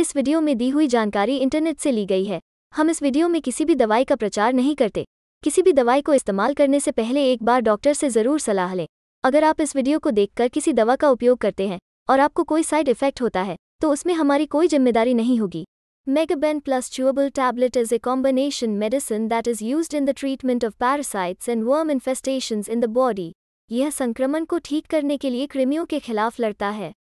इस वीडियो में दी हुई जानकारी इंटरनेट से ली गई है हम इस वीडियो में किसी भी दवाई का प्रचार नहीं करते किसी भी दवाई को इस्तेमाल करने से पहले एक बार डॉक्टर से ज़रूर सलाह लें अगर आप इस वीडियो को देखकर किसी दवा का उपयोग करते हैं और आपको कोई साइड इफेक्ट होता है तो उसमें हमारी कोई जिम्मेदारी नहीं होगी Megaben plus chewable tablet is a combination medicine that is use in the treatment of parasites and worm infestation in the body यह संक्रमण को ठीक करने के लिए कृमियों के खिलाफ लड़ता है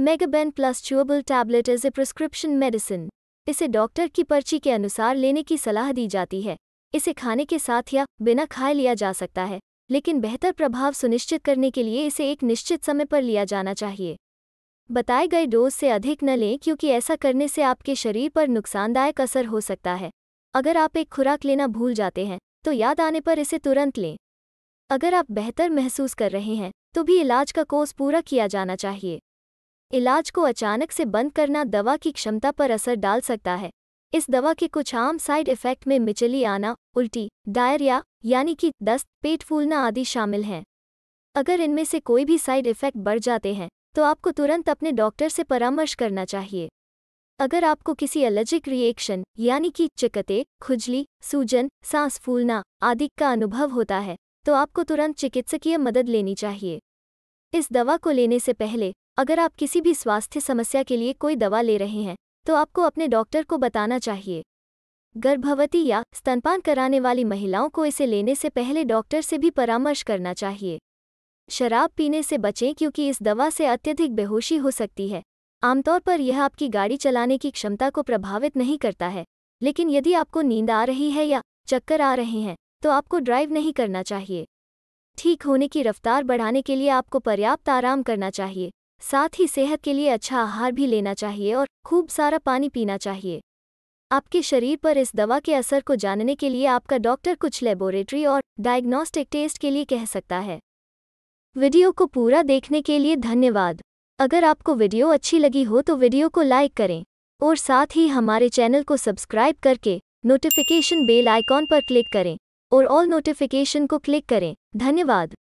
Megaben plus chewable tablet is a prescription medicine इसे डॉक्टर की पर्ची के अनुसार लेने की सलाह दी जाती है इसे खाने के साथ या बिना खाए लिया जा सकता है लेकिन बेहतर प्रभाव सुनिश्चित करने के लिए इसे एक निश्चित समय पर लिया जाना चाहिए बताए गए डोज से अधिक न लें क्योंकि ऐसा करने से आपके शरीर पर नुकसानदायक असर हो सकता है अगर आप एक खुराक लेना भूल जाते हैं तो याद आने पर इसे तुरंत लें अगर आप बेहतर महसूस कर रहे हैं तो भी इलाज का कोर्स पूरा किया जाना चाहिए इलाज को अचानक से बंद करना दवा की क्षमता पर असर डाल सकता है इस दवा के कुछ आम साइड इफ़ेक्ट में मिचली आना उल्टी डायरिया यानी कि दस्त पेट फूलना आदि शामिल हैं अगर इनमें से कोई भी साइड इफ़ेक्ट बढ़ जाते हैं तो आपको तुरंत अपने डॉक्टर से परामर्श करना चाहिए अगर आपको किसी एलर्जिक रिएक्शन यानी कि चिकते खुजली सूजन सांस फूलना आदि का अनुभव होता है तो आपको तुरंत चिकित्सकीय मदद लेनी चाहिए इस दवा को लेने से पहले अगर आप किसी भी स्वास्थ्य समस्या के लिए कोई दवा ले रहे हैं तो आपको अपने डॉक्टर को बताना चाहिए गर्भवती या स्तनपान कराने वाली महिलाओं को इसे लेने से पहले डॉक्टर से भी परामर्श करना चाहिए शराब पीने से बचें क्योंकि इस दवा से अत्यधिक बेहोशी हो सकती है आमतौर पर यह आपकी गाड़ी चलाने की क्षमता को प्रभावित नहीं करता है लेकिन यदि आपको नींद आ रही है या चक्कर आ रहे हैं तो आपको ड्राइव नहीं करना चाहिए ठीक होने की रफ्तार बढ़ाने के लिए आपको पर्याप्त आराम करना चाहिए साथ ही सेहत के लिए अच्छा आहार भी लेना चाहिए और खूब सारा पानी पीना चाहिए आपके शरीर पर इस दवा के असर को जानने के लिए आपका डॉक्टर कुछ लेबोरेटरी और डायग्नोस्टिक टेस्ट के लिए कह सकता है वीडियो को पूरा देखने के लिए धन्यवाद अगर आपको वीडियो अच्छी लगी हो तो वीडियो को लाइक करें और साथ ही हमारे चैनल को सब्सक्राइब करके नोटिफिकेशन बेल आइकॉन पर क्लिक करें और ऑल नोटिफिकेशन को क्लिक करें धन्यवाद